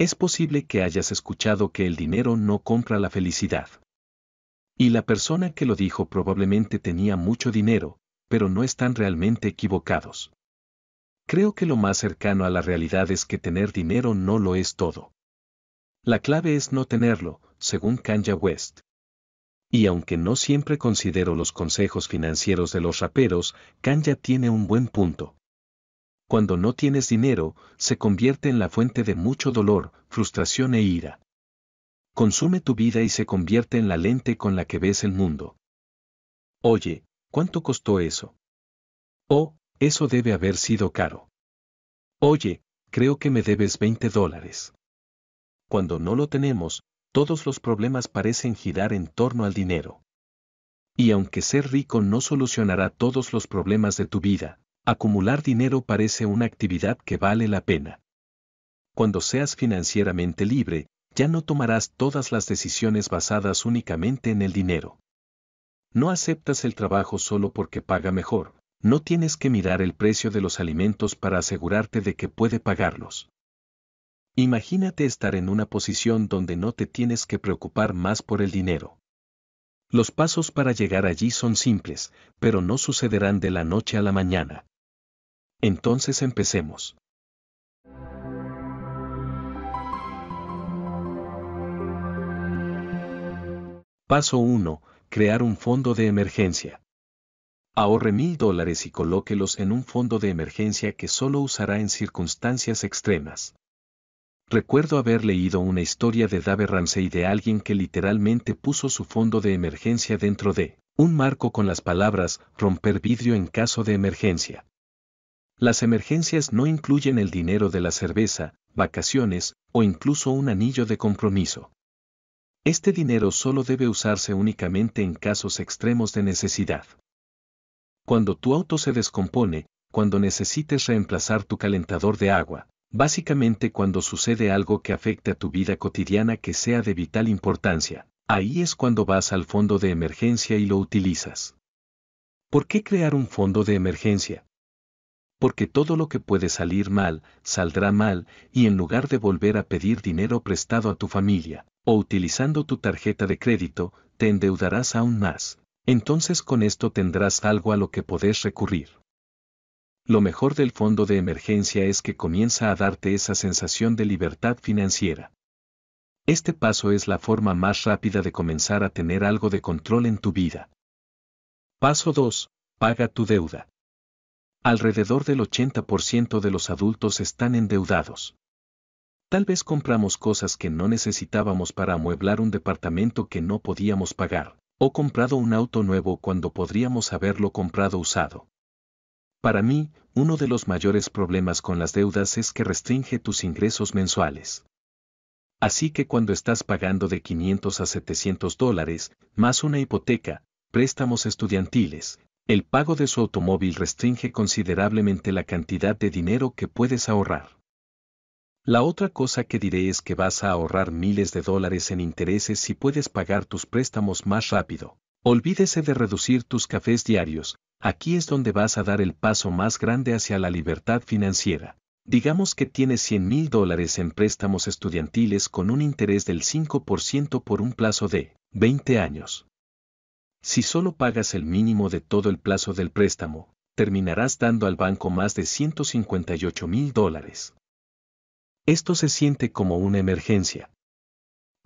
Es posible que hayas escuchado que el dinero no compra la felicidad. Y la persona que lo dijo probablemente tenía mucho dinero, pero no están realmente equivocados. Creo que lo más cercano a la realidad es que tener dinero no lo es todo. La clave es no tenerlo, según Kanye West. Y aunque no siempre considero los consejos financieros de los raperos, Kanye tiene un buen punto cuando no tienes dinero, se convierte en la fuente de mucho dolor, frustración e ira. Consume tu vida y se convierte en la lente con la que ves el mundo. Oye, ¿cuánto costó eso? Oh, eso debe haber sido caro. Oye, creo que me debes 20 dólares. Cuando no lo tenemos, todos los problemas parecen girar en torno al dinero. Y aunque ser rico no solucionará todos los problemas de tu vida, Acumular dinero parece una actividad que vale la pena. Cuando seas financieramente libre, ya no tomarás todas las decisiones basadas únicamente en el dinero. No aceptas el trabajo solo porque paga mejor, no tienes que mirar el precio de los alimentos para asegurarte de que puede pagarlos. Imagínate estar en una posición donde no te tienes que preocupar más por el dinero. Los pasos para llegar allí son simples, pero no sucederán de la noche a la mañana. Entonces empecemos. Paso 1. Crear un fondo de emergencia. Ahorre mil dólares y colóquelos en un fondo de emergencia que solo usará en circunstancias extremas. Recuerdo haber leído una historia de Dave Ramsey de alguien que literalmente puso su fondo de emergencia dentro de un marco con las palabras romper vidrio en caso de emergencia. Las emergencias no incluyen el dinero de la cerveza, vacaciones o incluso un anillo de compromiso. Este dinero solo debe usarse únicamente en casos extremos de necesidad. Cuando tu auto se descompone, cuando necesites reemplazar tu calentador de agua, básicamente cuando sucede algo que afecte a tu vida cotidiana que sea de vital importancia, ahí es cuando vas al fondo de emergencia y lo utilizas. ¿Por qué crear un fondo de emergencia? porque todo lo que puede salir mal, saldrá mal, y en lugar de volver a pedir dinero prestado a tu familia, o utilizando tu tarjeta de crédito, te endeudarás aún más. Entonces con esto tendrás algo a lo que podés recurrir. Lo mejor del fondo de emergencia es que comienza a darte esa sensación de libertad financiera. Este paso es la forma más rápida de comenzar a tener algo de control en tu vida. Paso 2. Paga tu deuda. Alrededor del 80% de los adultos están endeudados. Tal vez compramos cosas que no necesitábamos para amueblar un departamento que no podíamos pagar, o comprado un auto nuevo cuando podríamos haberlo comprado usado. Para mí, uno de los mayores problemas con las deudas es que restringe tus ingresos mensuales. Así que cuando estás pagando de 500 a 700 dólares, más una hipoteca, préstamos estudiantiles, el pago de su automóvil restringe considerablemente la cantidad de dinero que puedes ahorrar. La otra cosa que diré es que vas a ahorrar miles de dólares en intereses si puedes pagar tus préstamos más rápido. Olvídese de reducir tus cafés diarios, aquí es donde vas a dar el paso más grande hacia la libertad financiera. Digamos que tienes 100 mil dólares en préstamos estudiantiles con un interés del 5% por un plazo de 20 años. Si solo pagas el mínimo de todo el plazo del préstamo, terminarás dando al banco más de 158 mil dólares. Esto se siente como una emergencia.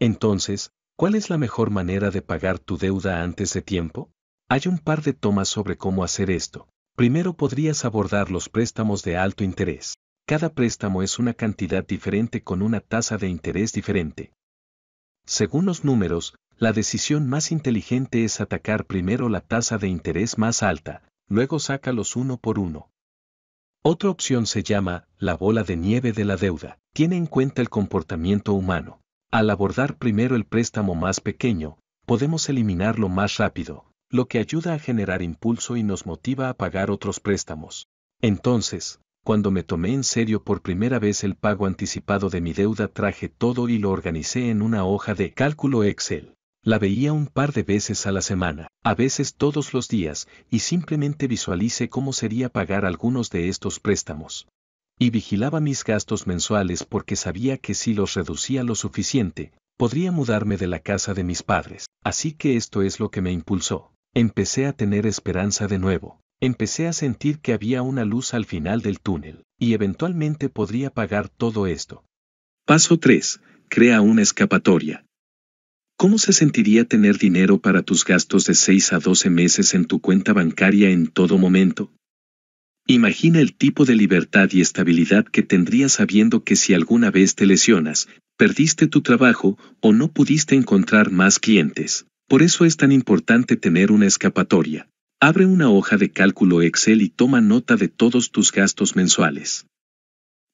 Entonces, ¿cuál es la mejor manera de pagar tu deuda antes de tiempo? Hay un par de tomas sobre cómo hacer esto. Primero podrías abordar los préstamos de alto interés. Cada préstamo es una cantidad diferente con una tasa de interés diferente. Según los números, la decisión más inteligente es atacar primero la tasa de interés más alta, luego sácalos uno por uno. Otra opción se llama la bola de nieve de la deuda. Tiene en cuenta el comportamiento humano. Al abordar primero el préstamo más pequeño, podemos eliminarlo más rápido, lo que ayuda a generar impulso y nos motiva a pagar otros préstamos. Entonces, cuando me tomé en serio por primera vez el pago anticipado de mi deuda traje todo y lo organicé en una hoja de cálculo Excel. La veía un par de veces a la semana, a veces todos los días, y simplemente visualicé cómo sería pagar algunos de estos préstamos. Y vigilaba mis gastos mensuales porque sabía que si los reducía lo suficiente, podría mudarme de la casa de mis padres. Así que esto es lo que me impulsó. Empecé a tener esperanza de nuevo. Empecé a sentir que había una luz al final del túnel, y eventualmente podría pagar todo esto. Paso 3. Crea una escapatoria. ¿Cómo se sentiría tener dinero para tus gastos de 6 a 12 meses en tu cuenta bancaria en todo momento? Imagina el tipo de libertad y estabilidad que tendrías sabiendo que si alguna vez te lesionas, perdiste tu trabajo o no pudiste encontrar más clientes. Por eso es tan importante tener una escapatoria. Abre una hoja de cálculo Excel y toma nota de todos tus gastos mensuales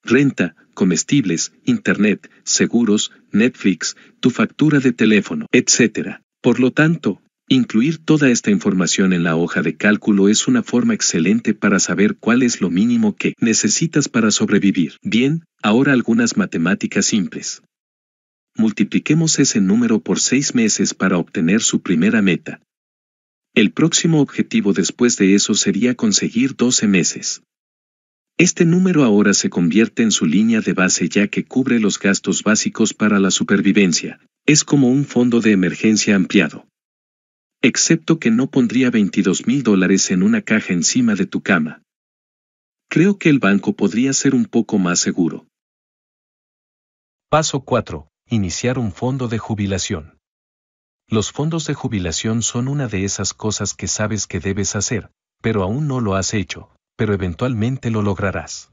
renta, comestibles, internet, seguros, Netflix, tu factura de teléfono, etc. Por lo tanto, incluir toda esta información en la hoja de cálculo es una forma excelente para saber cuál es lo mínimo que necesitas para sobrevivir. Bien, ahora algunas matemáticas simples. Multipliquemos ese número por seis meses para obtener su primera meta. El próximo objetivo después de eso sería conseguir 12 meses. Este número ahora se convierte en su línea de base ya que cubre los gastos básicos para la supervivencia, es como un fondo de emergencia ampliado. Excepto que no pondría 22 mil dólares en una caja encima de tu cama. Creo que el banco podría ser un poco más seguro. Paso 4. Iniciar un fondo de jubilación. Los fondos de jubilación son una de esas cosas que sabes que debes hacer, pero aún no lo has hecho, pero eventualmente lo lograrás.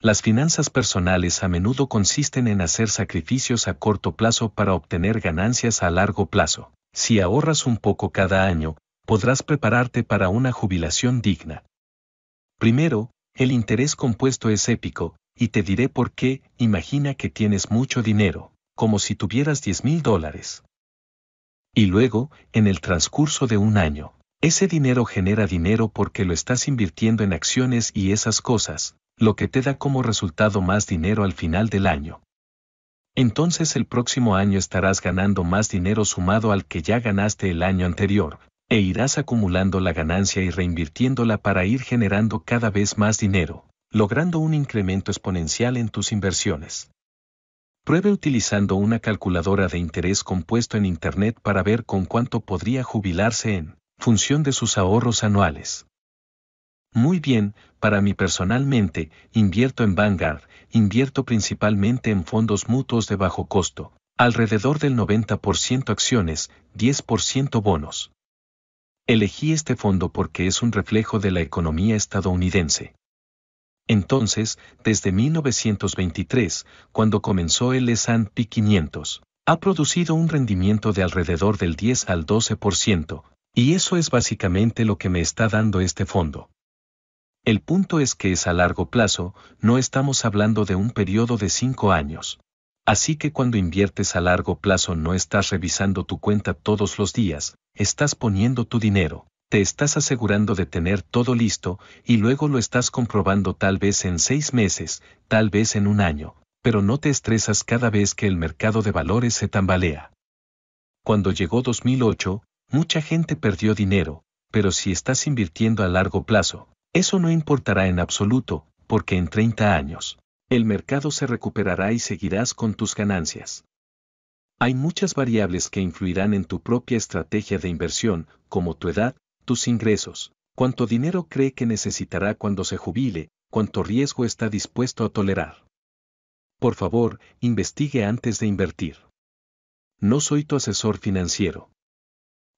Las finanzas personales a menudo consisten en hacer sacrificios a corto plazo para obtener ganancias a largo plazo. Si ahorras un poco cada año, podrás prepararte para una jubilación digna. Primero, el interés compuesto es épico, y te diré por qué, imagina que tienes mucho dinero, como si tuvieras 10 mil dólares. Y luego, en el transcurso de un año, ese dinero genera dinero porque lo estás invirtiendo en acciones y esas cosas, lo que te da como resultado más dinero al final del año. Entonces el próximo año estarás ganando más dinero sumado al que ya ganaste el año anterior, e irás acumulando la ganancia y reinvirtiéndola para ir generando cada vez más dinero, logrando un incremento exponencial en tus inversiones. Pruebe utilizando una calculadora de interés compuesto en Internet para ver con cuánto podría jubilarse en Función de sus ahorros anuales. Muy bien, para mí personalmente, invierto en Vanguard, invierto principalmente en fondos mutuos de bajo costo, alrededor del 90% acciones, 10% bonos. Elegí este fondo porque es un reflejo de la economía estadounidense. Entonces, desde 1923, cuando comenzó el S&P 500, ha producido un rendimiento de alrededor del 10 al 12%, y eso es básicamente lo que me está dando este fondo. El punto es que es a largo plazo, no estamos hablando de un periodo de 5 años. Así que cuando inviertes a largo plazo no estás revisando tu cuenta todos los días, estás poniendo tu dinero, te estás asegurando de tener todo listo y luego lo estás comprobando tal vez en seis meses, tal vez en un año, pero no te estresas cada vez que el mercado de valores se tambalea. Cuando llegó 2008, Mucha gente perdió dinero, pero si estás invirtiendo a largo plazo, eso no importará en absoluto, porque en 30 años, el mercado se recuperará y seguirás con tus ganancias. Hay muchas variables que influirán en tu propia estrategia de inversión, como tu edad, tus ingresos, cuánto dinero cree que necesitará cuando se jubile, cuánto riesgo está dispuesto a tolerar. Por favor, investigue antes de invertir. No soy tu asesor financiero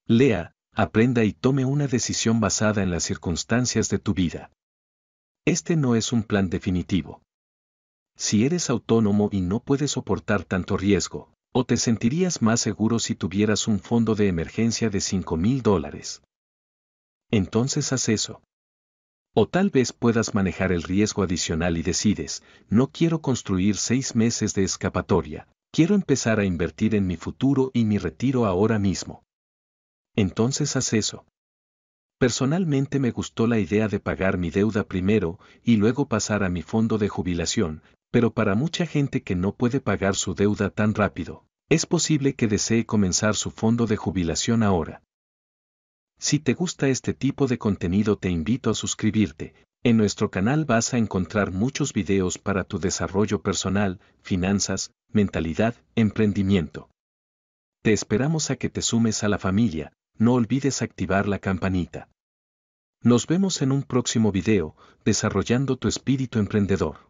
lea, aprenda y tome una decisión basada en las circunstancias de tu vida. Este no es un plan definitivo. Si eres autónomo y no puedes soportar tanto riesgo, o te sentirías más seguro si tuvieras un fondo de emergencia de 5 mil dólares. Entonces haz eso. O tal vez puedas manejar el riesgo adicional y decides, no quiero construir seis meses de escapatoria, quiero empezar a invertir en mi futuro y mi retiro ahora mismo entonces haz eso. Personalmente me gustó la idea de pagar mi deuda primero y luego pasar a mi fondo de jubilación, pero para mucha gente que no puede pagar su deuda tan rápido, es posible que desee comenzar su fondo de jubilación ahora. Si te gusta este tipo de contenido te invito a suscribirte. En nuestro canal vas a encontrar muchos videos para tu desarrollo personal, finanzas, mentalidad, emprendimiento. Te esperamos a que te sumes a la familia no olvides activar la campanita. Nos vemos en un próximo video, desarrollando tu espíritu emprendedor.